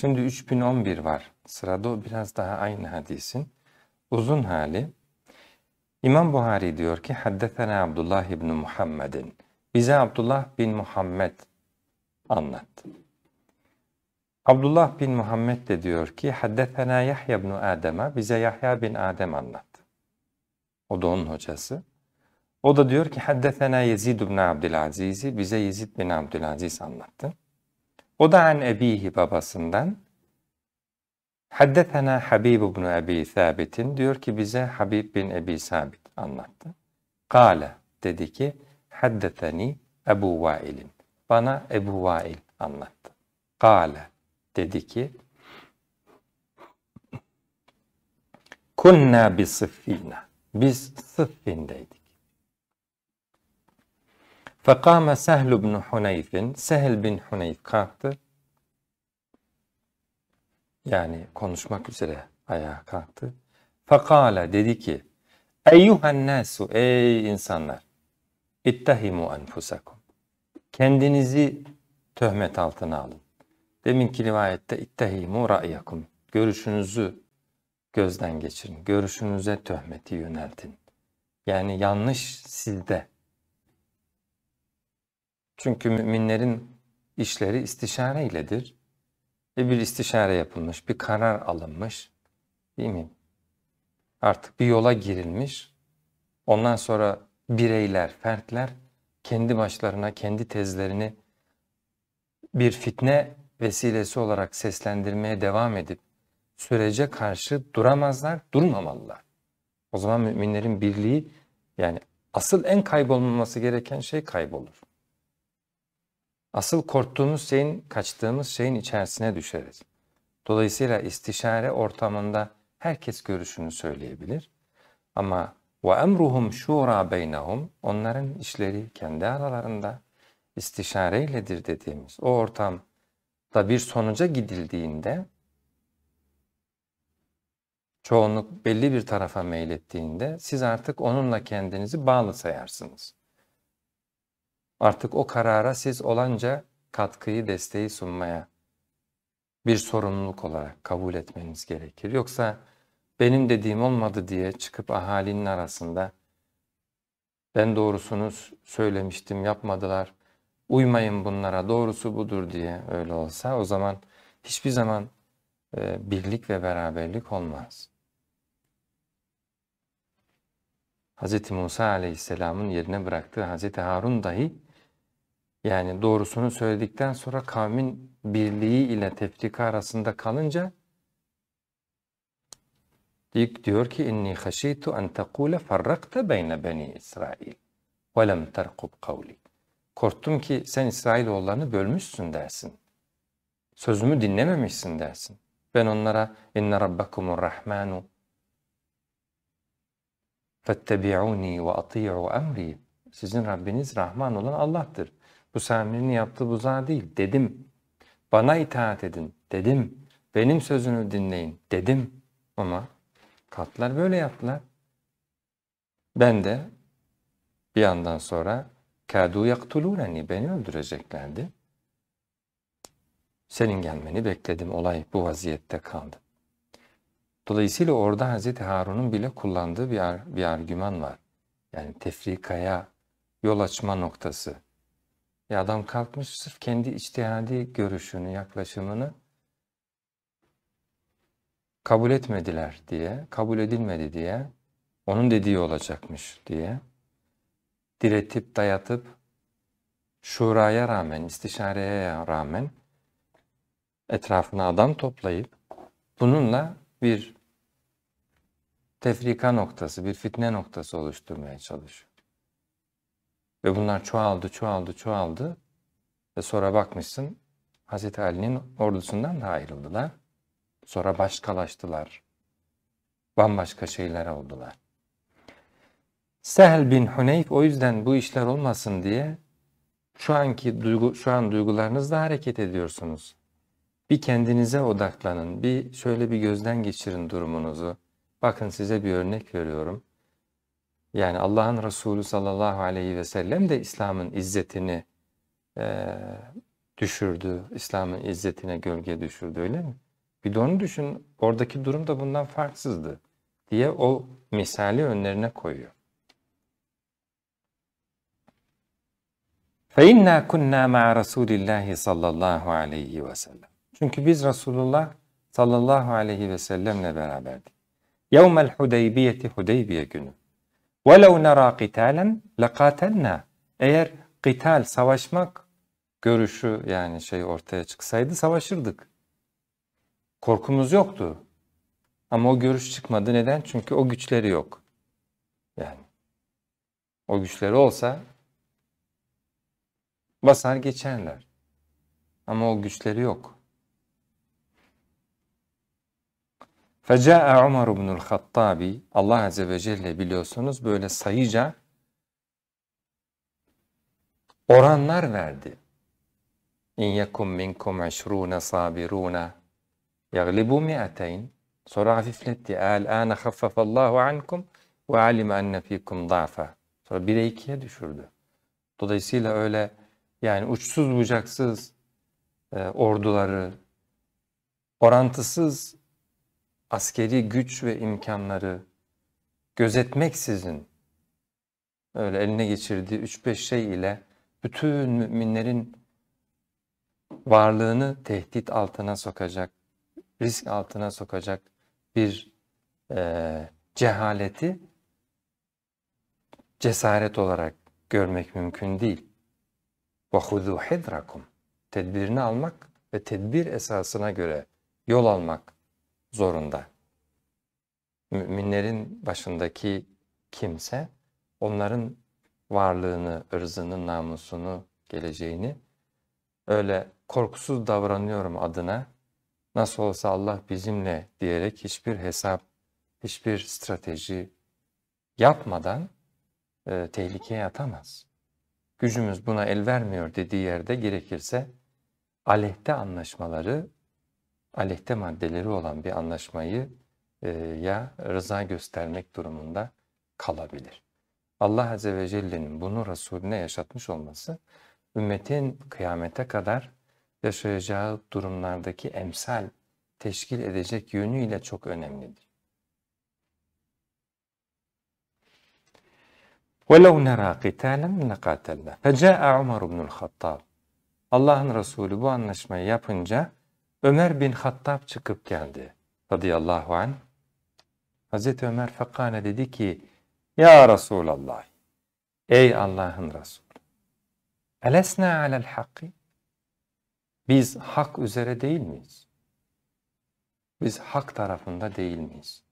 Şimdi 3011 var. Sırada o biraz daha aynı hadisin. Uzun hali. İmam Buhari diyor ki Haddetena Abdullah İbni Muhammed'in. Bize Abdullah bin Muhammed anlattı. Abdullah bin Muhammed de diyor ki Haddetena Yahya ibn Adem'e bize Yahya bin Adem anlattı. O da onun hocası. O da diyor ki Haddetena Yezid ibn Abdülaziz'i bize Yezid bin Abdülaziz anlattı. O da an ebihi babasından. Haddetena Habib ibn Ebi Sabit'in diyor ki bize Habib bin Ebi Sabit anlattı. Kale dedi ki haddeteni Ebu Vail'in. Bana Ebu Vail anlattı. Kale dedi ki Kunna bi sıffina. Biz sıffindeydik. Fekame Sehl bin Huneyf'in, Sehl bin Huneyf kalktı. Yani konuşmak üzere ayağa kalktı. Fekale dedi ki, Eyyühen nasu, ey insanlar, ittehimu enfusakum. Kendinizi töhmet altına alın. Deminki rivayette ittehimu ra'yakum. Görüşünüzü gözden geçirin. Görüşünüze töhmeti yöneltin. Yani yanlış sizde çünkü müminlerin işleri istişare iledir. Ve bir istişare yapılmış, bir karar alınmış değil mi? Artık bir yola girilmiş. Ondan sonra bireyler, fertler kendi başlarına, kendi tezlerini bir fitne vesilesi olarak seslendirmeye devam edip sürece karşı duramazlar, durmamalılar. O zaman müminlerin birliği yani asıl en kaybolmaması gereken şey kaybolur. Asıl korktuğumuz şeyin, kaçtığımız şeyin içerisine düşeriz. Dolayısıyla istişare ortamında herkes görüşünü söyleyebilir. Ama ve emruhum şura beynahum onların işleri kendi aralarında istişareyledir dediğimiz o ortamda bir sonuca gidildiğinde çoğunluk belli bir tarafa meylettiğinde siz artık onunla kendinizi bağlı sayarsınız. Artık o karara siz olanca katkıyı, desteği sunmaya bir sorumluluk olarak kabul etmeniz gerekir. Yoksa benim dediğim olmadı diye çıkıp ahalinin arasında ben doğrusunu söylemiştim yapmadılar, uymayın bunlara doğrusu budur diye öyle olsa o zaman hiçbir zaman e, birlik ve beraberlik olmaz. Hz. Musa aleyhisselamın yerine bıraktığı Hz. Harun dahi yani doğrusunu söyledikten sonra kavmin birliği ile tefrika arasında kalınca diyor ki inni haşitu en tekule farrakta beyne beni İsrail ve lem terkub kavli. Korktum ki sen İsrailoğullarını bölmüşsün dersin. Sözümü dinlememişsin dersin. Ben onlara inne rabbakumur rahmanu fettebi'uni ve ati'u emri. Sizin Rabbiniz Rahman olan Allah'tır. Bu Sami'nin yaptığı buzağı değil dedim. Bana itaat edin dedim. Benim sözünü dinleyin dedim. Ama katlar böyle yaptılar. Ben de bir yandan sonra kâdû yaktulûneni beni öldüreceklerdi. Senin gelmeni bekledim olay bu vaziyette kaldı. Dolayısıyla orada Hazreti Harun'un bile kullandığı bir, bir argüman var. Yani tefrikaya yol açma noktası. Ya adam kalkmış sırf kendi içtihadi görüşünü, yaklaşımını kabul etmediler diye, kabul edilmedi diye, onun dediği olacakmış diye diretip dayatıp şuraya rağmen, istişareye rağmen etrafına adam toplayıp bununla bir tefrika noktası, bir fitne noktası oluşturmaya çalışıyor. Ve bunlar çoğaldı, çoğaldı, çoğaldı. Ve sonra bakmışsın Hazreti Ali'nin ordusundan da ayrıldılar. Sonra başkalaştılar. Bambaşka şeyler oldular. Sehl bin Huneyf o yüzden bu işler olmasın diye şu anki duygu, şu an duygularınızla hareket ediyorsunuz. Bir kendinize odaklanın, bir şöyle bir gözden geçirin durumunuzu. Bakın size bir örnek veriyorum. Yani Allah'ın Resulü sallallahu aleyhi ve sellem de İslam'ın izzetini e, düşürdü. İslam'ın izzetine gölge düşürdü öyle mi? Bir de onu düşün oradaki durum da bundan farksızdı diye o misali önlerine koyuyor. فَاِنَّا كُنَّا مَعَ رَسُولِ اللّٰهِ sallallahu aleyhi ve sellem. Çünkü biz Resulullah sallallahu aleyhi ve sellemle beraberdik. يَوْمَ الْحُدَيْبِيَةِ Hudeybiye günü. وَلَوْ نَرَى قِتَالًا لَقَاتَلْنَا Eğer kıtal, savaşmak görüşü yani şey ortaya çıksaydı savaşırdık. Korkumuz yoktu. Ama o görüş çıkmadı. Neden? Çünkü o güçleri yok. Yani o güçleri olsa basar geçerler. Ama o güçleri yok. Fecaa Umar ibnül Hattabi Allah Azze ve Celle biliyorsunuz böyle sayıca oranlar verdi. İn yekum minkum işrûne sabirûne yaglibu mi'ateyn sonra hafifletti. El âne khaffafallahu ankum ve alime enne fikum da'fa. Sonra 1'e 2'ye düşürdü. Dolayısıyla öyle yani uçsuz bucaksız e, orduları orantısız askeri güç ve imkanları gözetmeksizin öyle eline geçirdiği 3-5 şey ile bütün müminlerin varlığını tehdit altına sokacak, risk altına sokacak bir e, cehaleti cesaret olarak görmek mümkün değil. وَخُذُوا حِذْرَكُمْ Tedbirini almak ve tedbir esasına göre yol almak zorunda. Müminlerin başındaki kimse onların varlığını, ırzını, namusunu, geleceğini öyle korkusuz davranıyorum adına nasıl olsa Allah bizimle diyerek hiçbir hesap, hiçbir strateji yapmadan e, tehlikeye atamaz. Gücümüz buna el vermiyor dediği yerde gerekirse aleyhte anlaşmaları aleyhte maddeleri olan bir anlaşmayı e, ya rıza göstermek durumunda kalabilir. Allah Azze ve Celle'nin bunu Resulüne yaşatmış olması ümmetin kıyamete kadar yaşayacağı durumlardaki emsal teşkil edecek yönüyle çok önemlidir. وَلَوْ نَرَا قِتَالًا لَقَاتَلْنَا فَجَاءَ عُمَرُ بْنُ الْخَطَّابِ Allah'ın Resulü bu anlaşmayı yapınca Ömer bin Hattab çıkıp geldi radıyallahu an. Hazreti Ömer Fakkane dedi ki, Ya Resulallah, ey Allah'ın Resulü, elesna alel hakkı? Biz hak üzere değil miyiz? Biz hak tarafında değil miyiz?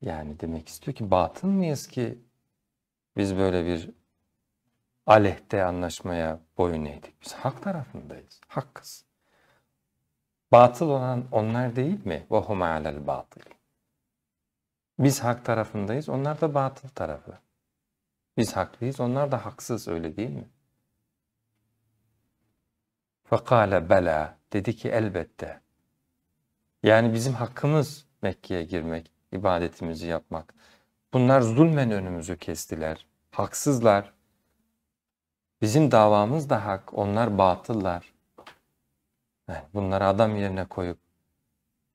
Yani demek istiyor ki batın mıyız ki biz böyle bir aleyhte anlaşmaya boyun eğdik? Biz hak tarafındayız, hakkız. Batıl olan onlar değil mi? وَهُمَ عَلَى batıl. Biz hak tarafındayız, onlar da batıl tarafı. Biz haklıyız, onlar da haksız öyle değil mi? فَقَالَ bela Dedi ki elbette. Yani bizim hakkımız Mekke'ye girmek, ibadetimizi yapmak. Bunlar zulmen önümüzü kestiler. Haksızlar. Bizim davamız da hak, onlar batıllar bunları adam yerine koyup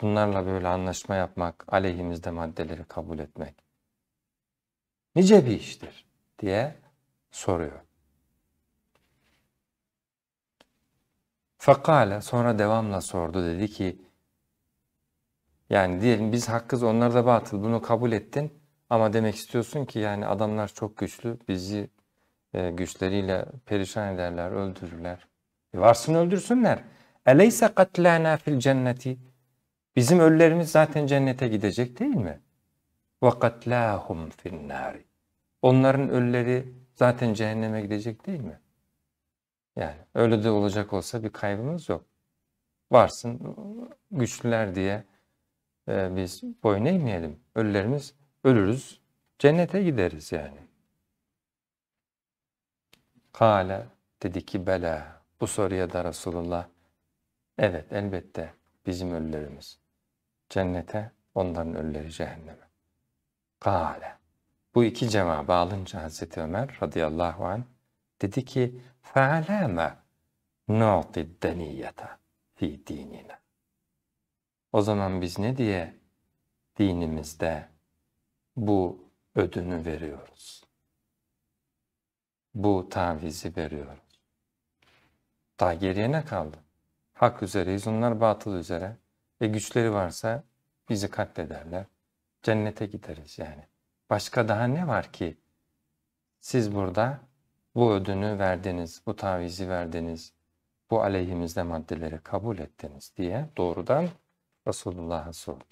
bunlarla böyle anlaşma yapmak, aleyhimizde maddeleri kabul etmek nice bir iştir diye soruyor. Fakale sonra devamla sordu dedi ki yani diyelim biz hakkız onlar da batıl bunu kabul ettin ama demek istiyorsun ki yani adamlar çok güçlü bizi e, güçleriyle perişan ederler öldürürler. E varsın öldürsünler Eleyse katlana fil cenneti. Bizim ölülerimiz zaten cennete gidecek değil mi? Ve katlahum fil nari. Onların ölüleri zaten cehenneme gidecek değil mi? Yani öyle de olacak olsa bir kaybımız yok. Varsın güçlüler diye e, biz boyun eğmeyelim. Ölülerimiz ölürüz, cennete gideriz yani. Kale dedi ki bela. Bu soruya da Resulullah Evet elbette bizim ölülerimiz cennete, onların ölüleri cehenneme. Kale. Bu iki cevabı alınca Hazreti Ömer radıyallahu anh dedi ki فَعَلَامَ نُعْطِ الدَّنِيَّةَ fi dinine. O zaman biz ne diye dinimizde bu ödünü veriyoruz? Bu tavizi veriyoruz. Daha geriye ne kaldı? hak üzereyiz, onlar batıl üzere. E güçleri varsa bizi katlederler. Cennete gideriz yani. Başka daha ne var ki? Siz burada bu ödünü verdiniz, bu tavizi verdiniz, bu aleyhimizde maddeleri kabul ettiniz diye doğrudan Resulullah'a sordu.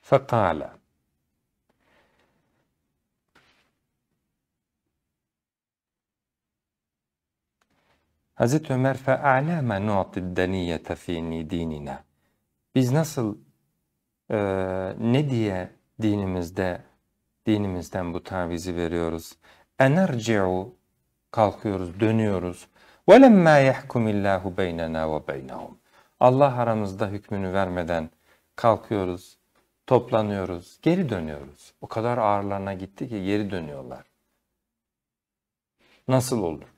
Fekala. Hazreti Ömer fe'alâme nu'tid deniyete fî dinina. Biz nasıl e, ne diye dinimizde dinimizden bu tavizi veriyoruz? Enerci'u kalkıyoruz, dönüyoruz. وَلَمَّا يَحْكُمِ اللّٰهُ بَيْنَنَا وَبَيْنَهُمْ Allah aramızda hükmünü vermeden kalkıyoruz, toplanıyoruz, geri dönüyoruz. O kadar ağırlarına gitti ki geri dönüyorlar. Nasıl olur?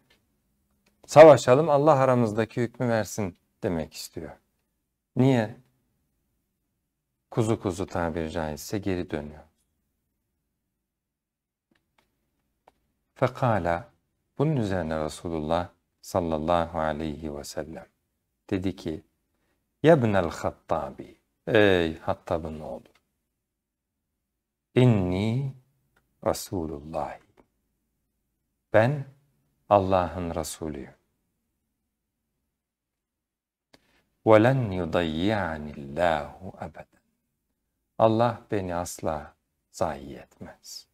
Savaşalım Allah aramızdaki hükmü versin demek istiyor. Niye? Kuzu kuzu tabiri caizse geri dönüyor. Fekala bunun üzerine Resulullah sallallahu aleyhi ve sellem dedi ki Yebnel Hattabi ey Hattab'ın oğlu İnni Resulullah ben Allah'ın Resulüyüm. وَلَنْ يُضَيِّعَنِ اللّٰهُ أَبَدًا Allah beni asla zayi etmez.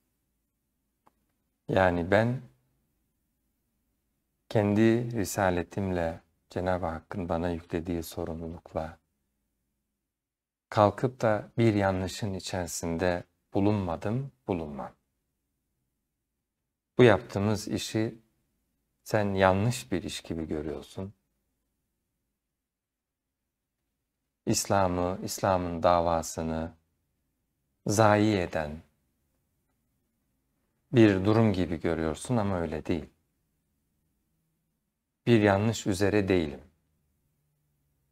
Yani ben kendi risaletimle Cenab-ı Hakk'ın bana yüklediği sorumlulukla kalkıp da bir yanlışın içerisinde bulunmadım, bulunmam. Bu yaptığımız işi sen yanlış bir iş gibi görüyorsun. İslam'ı, İslam'ın davasını zayi eden bir durum gibi görüyorsun ama öyle değil. Bir yanlış üzere değilim.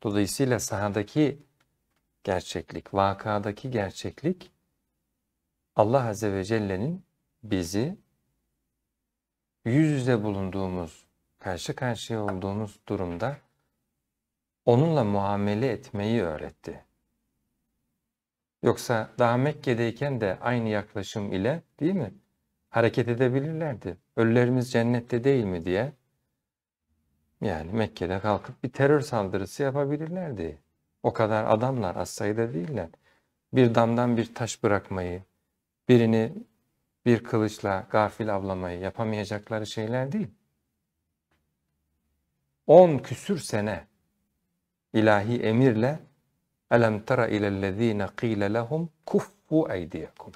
Dolayısıyla sahadaki gerçeklik, vakadaki gerçeklik Allah Azze ve Celle'nin bizi yüz yüze bulunduğumuz, karşı karşıya olduğumuz durumda onunla muamele etmeyi öğretti. Yoksa daha Mekke'deyken de aynı yaklaşım ile değil mi? Hareket edebilirlerdi. Ölülerimiz cennette değil mi diye. Yani Mekke'de kalkıp bir terör saldırısı yapabilirlerdi. O kadar adamlar az sayıda değiller. Bir damdan bir taş bırakmayı, birini bir kılıçla gafil avlamayı yapamayacakları şeyler değil. On küsür sene ilahi emirle elem tera ilellezine qile lehum kuffu eydiyekum.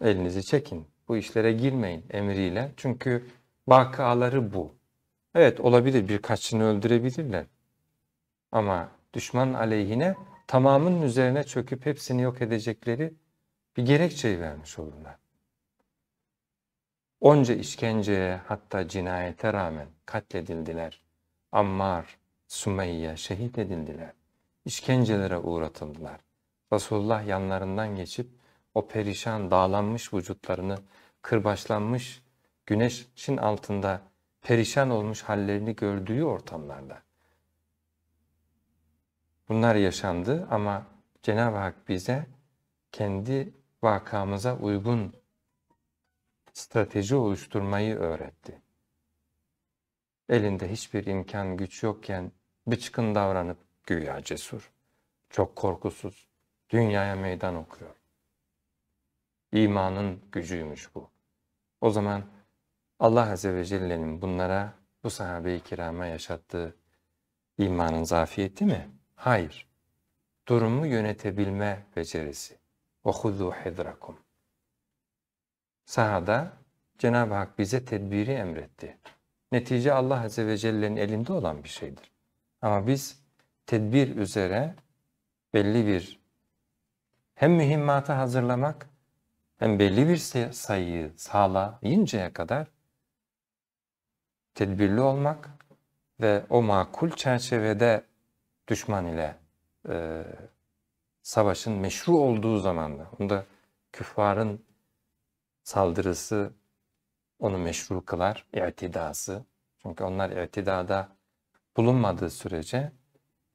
Elinizi çekin. Bu işlere girmeyin emriyle. Çünkü vakaları bu. Evet olabilir birkaçını öldürebilirler. Ama düşman aleyhine tamamının üzerine çöküp hepsini yok edecekleri bir gerekçeyi vermiş olurlar. Onca işkenceye hatta cinayete rağmen katledildiler. Ammar Sümeyye şehit edildiler. İşkencelere uğratıldılar. Resulullah yanlarından geçip o perişan dağlanmış vücutlarını kırbaçlanmış güneşin altında perişan olmuş hallerini gördüğü ortamlarda. Bunlar yaşandı ama Cenab-ı Hak bize kendi vakamıza uygun strateji oluşturmayı öğretti. Elinde hiçbir imkan güç yokken bıçkın davranıp güya cesur, çok korkusuz, dünyaya meydan okuyor. İmanın gücüymüş bu. O zaman Allah Azze ve Celle'nin bunlara, bu sahabe-i kirama yaşattığı imanın zafiyeti mi? Hayır. Durumu yönetebilme becerisi. وَخُذُّوا حِذْرَكُمْ Sahada Cenab-ı Hak bize tedbiri emretti. Netice Allah Azze ve Celle'nin elinde olan bir şeydir. Ama biz tedbir üzere belli bir hem mühimmatı hazırlamak hem belli bir sayıyı sağlayıncaya kadar tedbirli olmak ve o makul çerçevede düşman ile e, savaşın meşru olduğu zamanda, onda küffarın saldırısı onu meşru kılar, itidası. Çünkü onlar itidada bulunmadığı sürece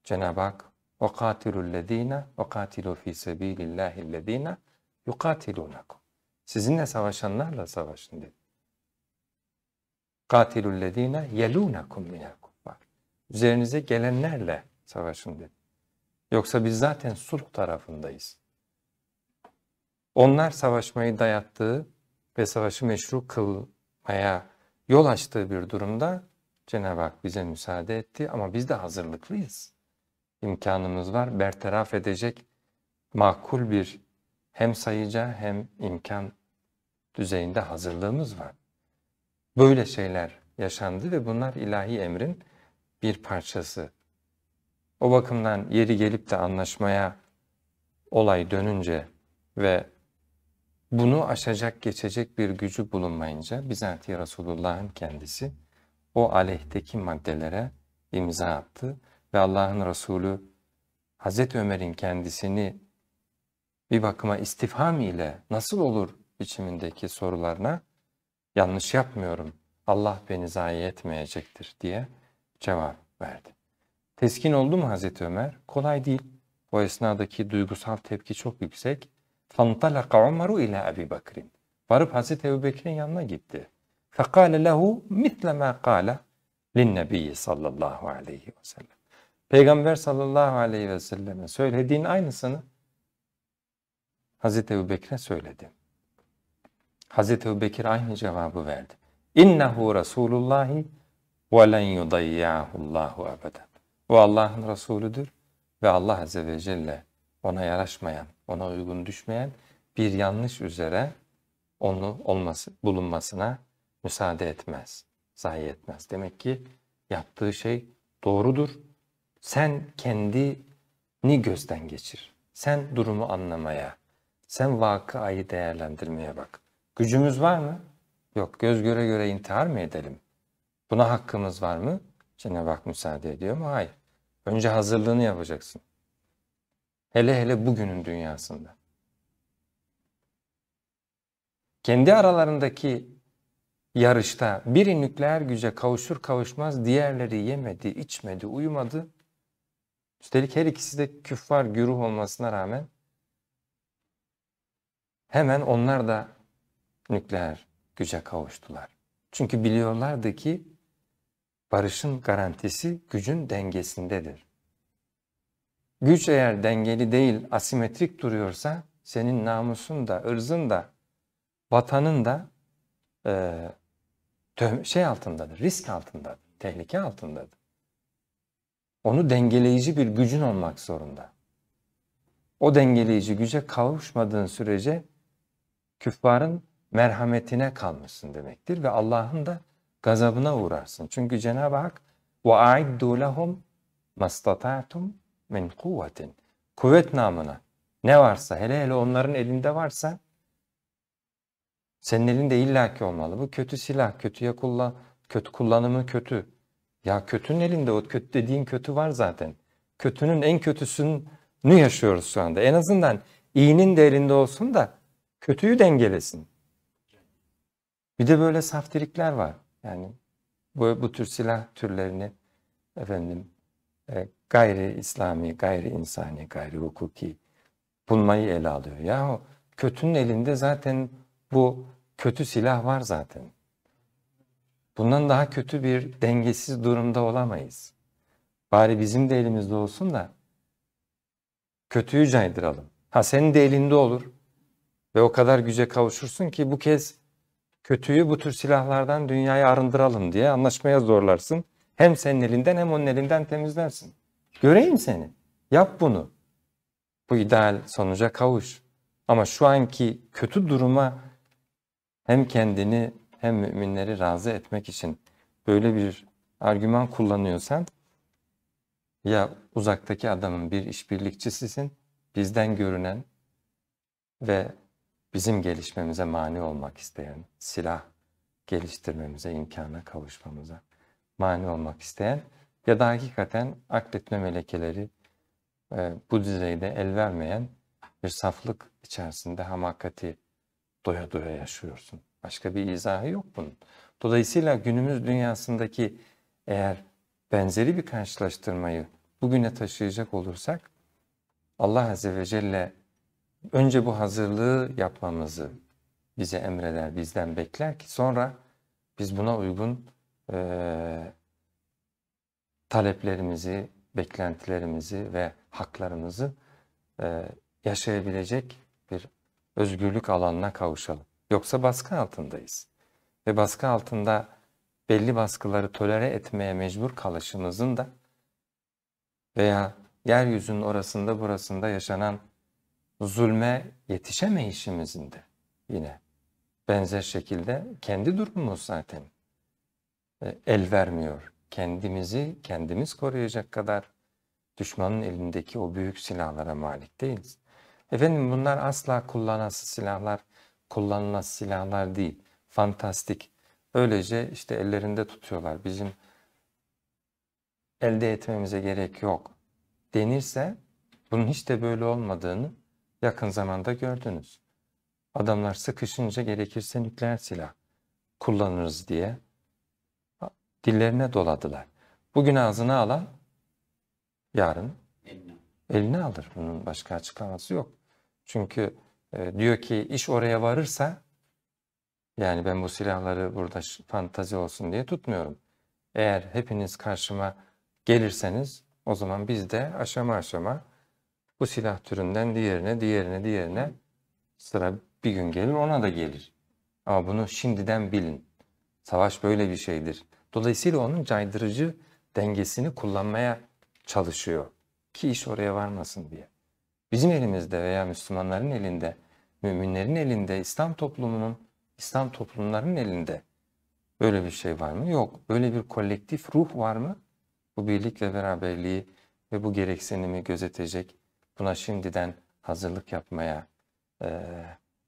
Cenab-ı Hak وَقَاتِلُ الَّذ۪ينَ وَقَاتِلُوا ف۪ي سَب۪يلِ اللّٰهِ الَّذ۪ينَ يُقَاتِلُونَكُمْ Sizinle savaşanlarla savaşın dedi. قَاتِلُ الَّذ۪ينَ يَلُونَكُمْ مِنَكُمْ Üzerinize gelenlerle savaşın dedi. Yoksa biz zaten sulh tarafındayız. Onlar savaşmayı dayattığı ve savaşı meşru kılmaya yol açtığı bir durumda Cenab-ı Hak bize müsaade etti ama biz de hazırlıklıyız. İmkanımız var, bertaraf edecek makul bir hem sayıca hem imkan düzeyinde hazırlığımız var. Böyle şeyler yaşandı ve bunlar ilahi emrin bir parçası. O bakımdan yeri gelip de anlaşmaya olay dönünce ve bunu aşacak geçecek bir gücü bulunmayınca Bizanti Resulullah'ın kendisi o aleyhteki maddelere imza attı ve Allah'ın Resulü Hazreti Ömer'in kendisini bir bakıma istifham ile nasıl olur biçimindeki sorularına yanlış yapmıyorum Allah beni zayi etmeyecektir diye cevap verdi. Teskin oldu mu Hazreti Ömer? Kolay değil. O esnadaki duygusal tepki çok yüksek. فَانْطَلَقَ عُمَرُ ile Ebi Bakrin. Varıp Hazreti Ebu Bekir'in yanına gitti. فَقَالَ لَهُ مِثْلَ مَا قَالَ لِلنَّبِيِّ sallallahu aleyhi ve sellem. Peygamber sallallahu aleyhi ve selleme söylediğin aynısını Hazreti Ebu Bekir'e söyledi. Hazreti Ebu Bekir aynı cevabı verdi. İnnehu Resulullahi ve len yudayyâhullâhu ebeden. O Allah'ın Resulüdür ve Allah Azze ve Celle ona yaraşmayan, ona uygun düşmeyen bir yanlış üzere onu olması, bulunmasına müsaade etmez, zayi etmez. Demek ki yaptığı şey doğrudur. Sen kendini gözden geçir. Sen durumu anlamaya, sen vakayı değerlendirmeye bak. Gücümüz var mı? Yok göz göre göre intihar mı edelim? Buna hakkımız var mı? Cenab-ı Hak müsaade ediyor mu? Hayır. Önce hazırlığını yapacaksın. Hele hele bugünün dünyasında. Kendi aralarındaki yarışta biri nükleer güce kavuşur kavuşmaz diğerleri yemedi, içmedi, uyumadı. Üstelik her ikisi de küffar güruh olmasına rağmen hemen onlar da nükleer güce kavuştular. Çünkü biliyorlardı ki barışın garantisi gücün dengesindedir. Güç eğer dengeli değil, asimetrik duruyorsa senin namusun da, ırzın da, vatanın da e, şey altındadır, risk altındadır, tehlike altındadır. Onu dengeleyici bir gücün olmak zorunda. O dengeleyici güce kavuşmadığın sürece küffarın merhametine kalmışsın demektir ve Allah'ın da gazabına uğrarsın. Çünkü Cenab-ı Hak وَاَعِدُّ لَهُمْ مَسْتَطَعْتُمْ مِنْ قُوَّةٍ Kuvvet namına ne varsa hele hele onların elinde varsa senin elinde illaki olmalı. Bu kötü silah, kötüye kullan, kötü kullanımı kötü. Ya kötünün elinde o kötü dediğin kötü var zaten. Kötünün en kötüsünü yaşıyoruz şu anda. En azından iyinin de elinde olsun da kötüyü dengelesin. Bir de böyle saftirikler var. Yani bu, bu tür silah türlerini efendim e, gayri İslami, gayri insani, gayri hukuki bulmayı ele alıyor. Ya o kötünün elinde zaten bu kötü silah var zaten. Bundan daha kötü bir dengesiz durumda olamayız. Bari bizim de elimizde olsun da kötüyü caydıralım. Ha senin de elinde olur ve o kadar güce kavuşursun ki bu kez kötüyü bu tür silahlardan dünyayı arındıralım diye anlaşmaya zorlarsın. Hem senin elinden hem onun elinden temizlersin. Göreyim seni. Yap bunu. Bu ideal sonuca kavuş. Ama şu anki kötü duruma hem kendini hem müminleri razı etmek için böyle bir argüman kullanıyorsan ya uzaktaki adamın bir işbirlikçisisin, bizden görünen ve bizim gelişmemize mani olmak isteyen, silah geliştirmemize, imkana kavuşmamıza mani olmak isteyen ya da hakikaten akletme melekeleri e, bu düzeyde el vermeyen bir saflık içerisinde hamakati doya doya yaşıyorsun. Başka bir izahı yok bunun. Dolayısıyla günümüz dünyasındaki eğer benzeri bir karşılaştırmayı bugüne taşıyacak olursak Allah Azze ve Celle önce bu hazırlığı yapmamızı bize emreder, bizden bekler ki sonra biz buna uygun e, taleplerimizi, beklentilerimizi ve haklarımızı e, yaşayabilecek bir özgürlük alanına kavuşalım. Yoksa baskı altındayız. Ve baskı altında belli baskıları tolere etmeye mecbur kalışımızın da veya yeryüzünün orasında burasında yaşanan zulme yetişemeyişimizin de yine benzer şekilde kendi durumumuz zaten e, el vermiyor. Kendimizi kendimiz koruyacak kadar düşmanın elindeki o büyük silahlara malik değiliz. Efendim bunlar asla kullanası silahlar, kullanılası silahlar değil. Fantastik. Öylece işte ellerinde tutuyorlar. Bizim elde etmemize gerek yok denirse bunun hiç de böyle olmadığını yakın zamanda gördünüz. Adamlar sıkışınca gerekirse nükleer silah kullanırız diye dillerine doladılar. Bugün ağzına alan yarın eline alır. Bunun başka açıklaması yok. Çünkü e, diyor ki iş oraya varırsa yani ben bu silahları burada fantazi olsun diye tutmuyorum. Eğer hepiniz karşıma gelirseniz o zaman biz de aşama aşama bu silah türünden diğerine, diğerine, diğerine sıra bir gün gelir ona da gelir. Ama bunu şimdiden bilin. Savaş böyle bir şeydir. Dolayısıyla onun caydırıcı dengesini kullanmaya çalışıyor ki iş oraya varmasın diye bizim elimizde veya Müslümanların elinde, müminlerin elinde, İslam toplumunun, İslam toplumlarının elinde böyle bir şey var mı? Yok. Böyle bir kolektif ruh var mı? Bu birlik ve beraberliği ve bu gereksinimi gözetecek, buna şimdiden hazırlık yapmaya, e,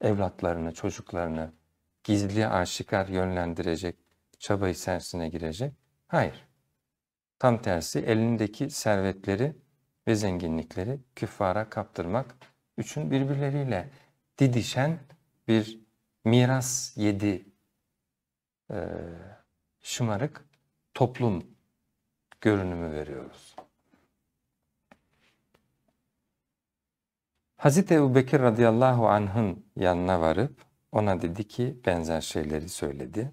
evlatlarını, çocuklarını gizli aşikar yönlendirecek çabayı içerisine girecek. Hayır. Tam tersi elindeki servetleri ve zenginlikleri küffara kaptırmak. Üçün birbirleriyle didişen bir miras yedi e, şımarık toplum görünümü veriyoruz. Hazreti Ebu Bekir radıyallahu anh'ın yanına varıp ona dedi ki benzer şeyleri söyledi.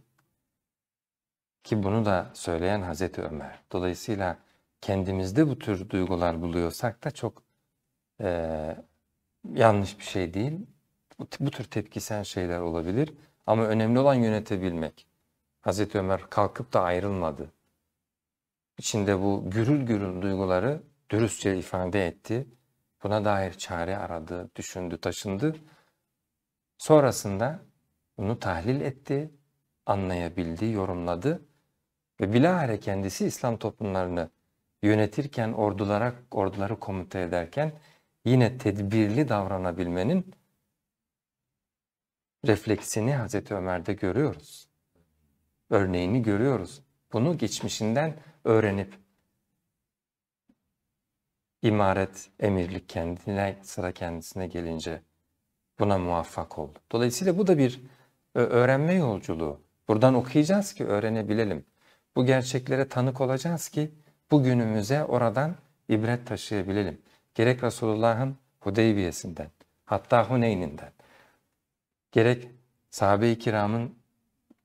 Ki bunu da söyleyen Hazreti Ömer. Dolayısıyla kendimizde bu tür duygular buluyorsak da çok e, yanlış bir şey değil. Bu, bu tür tepkisel şeyler olabilir ama önemli olan yönetebilmek. Hazreti Ömer kalkıp da ayrılmadı. İçinde bu gürül gürül duyguları dürüstçe ifade etti. Buna dair çare aradı, düşündü, taşındı. Sonrasında bunu tahlil etti, anlayabildi, yorumladı ve bilahare kendisi İslam toplumlarını yönetirken, ordulara, orduları komuta ederken yine tedbirli davranabilmenin refleksini Hazreti Ömer'de görüyoruz. Örneğini görüyoruz. Bunu geçmişinden öğrenip imaret, emirlik kendine, sıra kendisine gelince buna muvaffak oldu. Dolayısıyla bu da bir öğrenme yolculuğu. Buradan okuyacağız ki öğrenebilelim. Bu gerçeklere tanık olacağız ki bugünümüze oradan ibret taşıyabilelim. Gerek Resulullah'ın Hudeybiyesinden, hatta Huneyn'inden, gerek sahabe-i kiramın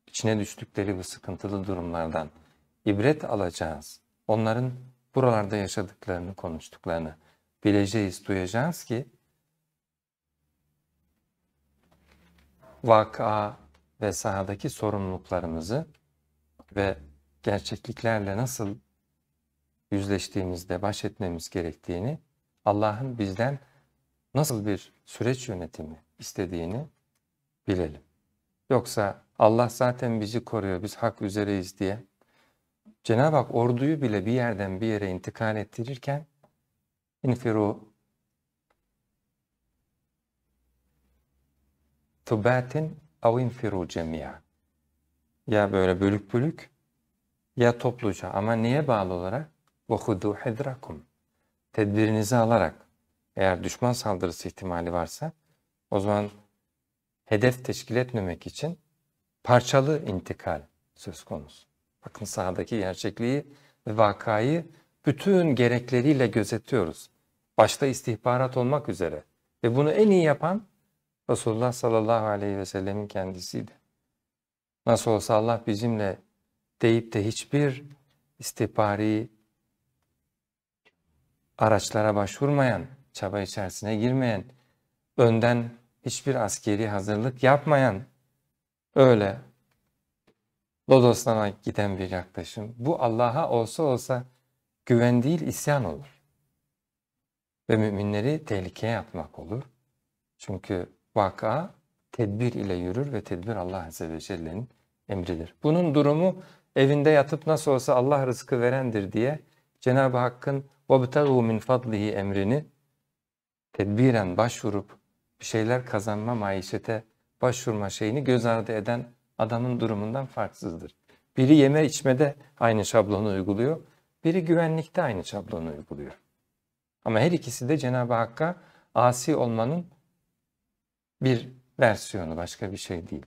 içine düştükleri bu sıkıntılı durumlardan ibret alacağız. Onların buralarda yaşadıklarını, konuştuklarını bileceğiz, duyacağız ki vaka ve sahadaki sorumluluklarımızı ve gerçekliklerle nasıl yüzleştiğimizde baş etmemiz gerektiğini, Allah'ın bizden nasıl bir süreç yönetimi istediğini bilelim. Yoksa Allah zaten bizi koruyor, biz hak üzereyiz diye Cenab-ı Hak orduyu bile bir yerden bir yere intikal ettirirken infiru tubatin av infiru cemia ya böyle bölük bölük ya topluca ama neye bağlı olarak وَخُدُوا حِدْرَكُمْ Tedbirinizi alarak eğer düşman saldırısı ihtimali varsa o zaman hedef teşkil etmemek için parçalı intikal söz konusu. Bakın sahadaki gerçekliği ve vakayı bütün gerekleriyle gözetiyoruz. Başta istihbarat olmak üzere ve bunu en iyi yapan Resulullah sallallahu aleyhi ve sellemin kendisiydi. Nasıl olsa Allah bizimle deyip de hiçbir istihbari araçlara başvurmayan, çaba içerisine girmeyen, önden hiçbir askeri hazırlık yapmayan, öyle Lodoslana giden bir yaklaşım. Bu Allah'a olsa olsa güven değil isyan olur. Ve müminleri tehlikeye atmak olur. Çünkü vaka tedbir ile yürür ve tedbir Allah Azze ve Celle'nin emridir. Bunun durumu evinde yatıp nasıl olsa Allah rızkı verendir diye Cenab-ı Hakk'ın وَبْتَغُوا min fadlihi emrini tedbiren başvurup bir şeyler kazanma maişete başvurma şeyini göz ardı eden adamın durumundan farksızdır. Biri yeme içmede aynı şablonu uyguluyor, biri güvenlikte aynı şablonu uyguluyor. Ama her ikisi de Cenab-ı Hakk'a asi olmanın bir versiyonu, başka bir şey değil.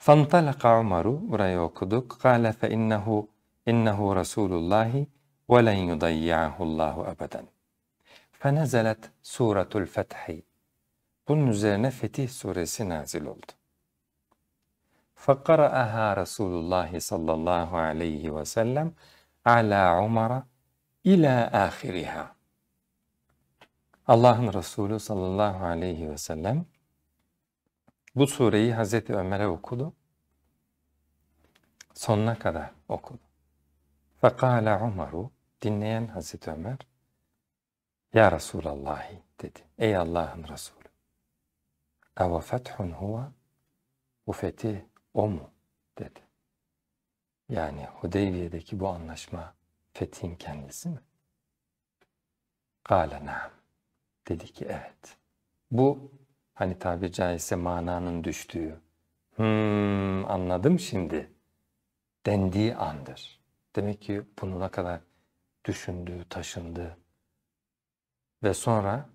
فَانْتَلَقَ عُمَرُ Burayı okuduk. قَالَ فَاِنَّهُ innehu rasulullahi ve len yudayyahullahu ebeden. Fenezelet suratul fethi. Bunun üzerine Fetih suresi nazil oldu. فَقَرَأَهَا Resulullah sallallahu aleyhi ve sellem ala Umar'a ila ahiriha. Allah'ın Resulü sallallahu aleyhi ve sellem bu sureyi Hazreti Ömer'e okudu. Sonuna kadar okudu. Fakala Umaru dinleyen Hazreti Ömer Ya Resulallah dedi. Ey Allah'ın Resulü. Eve fethun huve bu fetih o mu? dedi. Yani Hudeybiye'deki bu anlaşma fethin kendisi mi? Kale naam. Dedi ki evet. Bu hani tabir caizse mananın düştüğü, hmm, anladım şimdi dendiği andır. Demek ki bunu ne kadar düşündü, taşındı. Ve sonra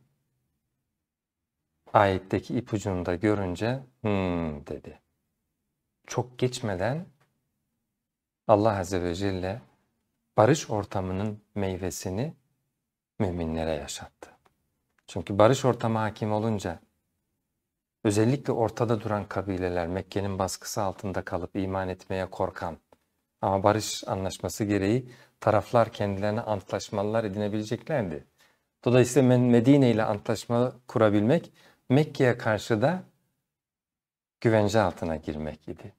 ayetteki ipucunu da görünce hmm dedi. Çok geçmeden Allah Azze ve Celle barış ortamının meyvesini müminlere yaşattı. Çünkü barış ortamı hakim olunca özellikle ortada duran kabileler Mekke'nin baskısı altında kalıp iman etmeye korkan ama barış anlaşması gereği taraflar kendilerine antlaşmalar edinebileceklerdi. Dolayısıyla Medine ile antlaşma kurabilmek Mekke'ye karşı da güvence altına girmek idi.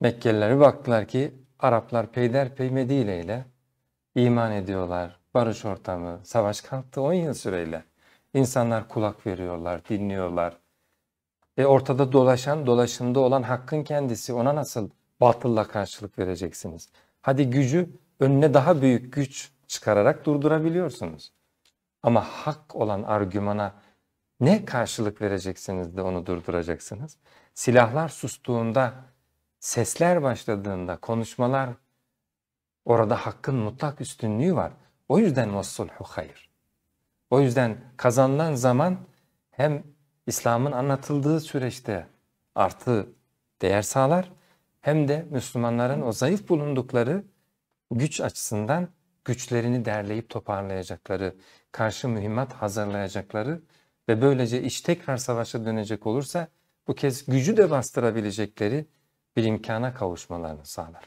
Mekkeliler baktılar ki Araplar peyderpey Medine ile iman ediyorlar. Barış ortamı, savaş kalktı 10 yıl süreyle. İnsanlar kulak veriyorlar, dinliyorlar. E ortada dolaşan, dolaşımda olan hakkın kendisi ona nasıl batılla karşılık vereceksiniz. Hadi gücü önüne daha büyük güç çıkararak durdurabiliyorsunuz. Ama hak olan argümana ne karşılık vereceksiniz de onu durduracaksınız? Silahlar sustuğunda, sesler başladığında, konuşmalar orada hakkın mutlak üstünlüğü var. O yüzden vassulhu hayır. O yüzden kazanılan zaman hem İslam'ın anlatıldığı süreçte artı değer sağlar hem de Müslümanların o zayıf bulundukları güç açısından güçlerini derleyip toparlayacakları, karşı mühimmat hazırlayacakları ve böylece iş tekrar savaşa dönecek olursa bu kez gücü de bastırabilecekleri bir imkana kavuşmalarını sağlar.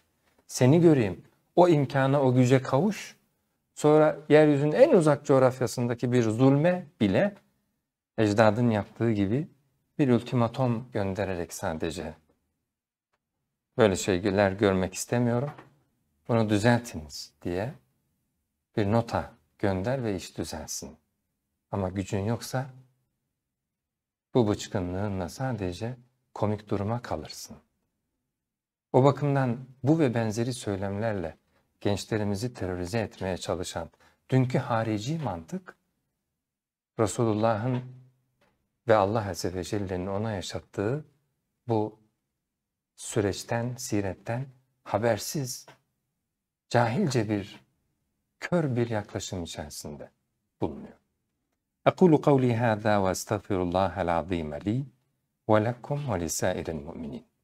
Seni göreyim, o imkana, o güce kavuş, sonra yeryüzünün en uzak coğrafyasındaki bir zulme bile ecdadın yaptığı gibi bir ultimatom göndererek sadece böyle şeyler görmek istemiyorum. Bunu düzeltiniz diye bir nota gönder ve iş düzelsin. Ama gücün yoksa bu bıçkınlığınla sadece komik duruma kalırsın. O bakımdan bu ve benzeri söylemlerle gençlerimizi terörize etmeye çalışan dünkü harici mantık, Resulullah'ın ve Allah Azze ve Celle'nin ona yaşattığı bu süreçten, siretten habersiz, cahilce bir, kör bir yaklaşım içerisinde bulunuyor. Ekulu kavli hâzâ ve al a'zim li ve lekum ve lisâirin mu'minin.